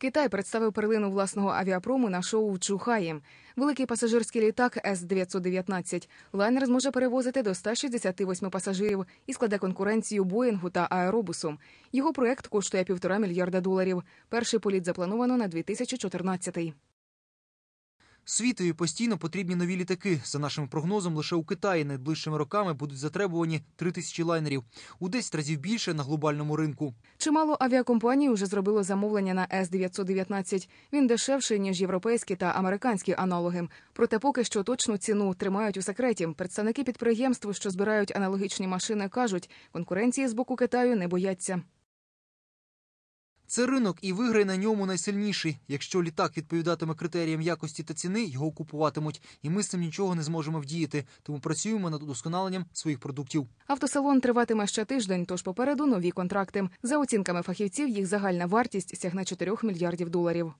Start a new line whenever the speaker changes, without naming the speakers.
Китай представив перлину власного авіапрому на шоу в Великий пасажирський літак С 919 лайнер зможе перевозити до 168 пасажирів і складе конкуренцію Боїнгу та аеробусу. Його проект коштує півтора мільярда доларів. Перший політ заплановано на 2014-й.
Світові постійно потрібні нові літаки. За нашим прогнозом, лише у Китаї найближчими роками будуть затребувані 3 тисячі лайнерів у 10 разів більше на глобальному ринку.
Чимало авіакомпаній вже зробило замовлення на с 919 Він дешевший ніж європейські та американські аналоги. Проте, поки що точну ціну тримають у секреті. Представники підприємств, що збирають аналогічні машини, кажуть, конкуренції з боку Китаю не бояться.
Це ринок і виграє на ньому найсильніші. Якщо літак відповідатиме критеріям якості та ціни, його купуватимуть, і ми з цим нічого не зможемо вдіяти. Тому працюємо над удосконаленням своїх продуктів.
Автосалон триватиме ще тиждень, тож попереду нові контракти. За оцінками фахівців, їх загальна вартість сягне 4 мільярдів доларів.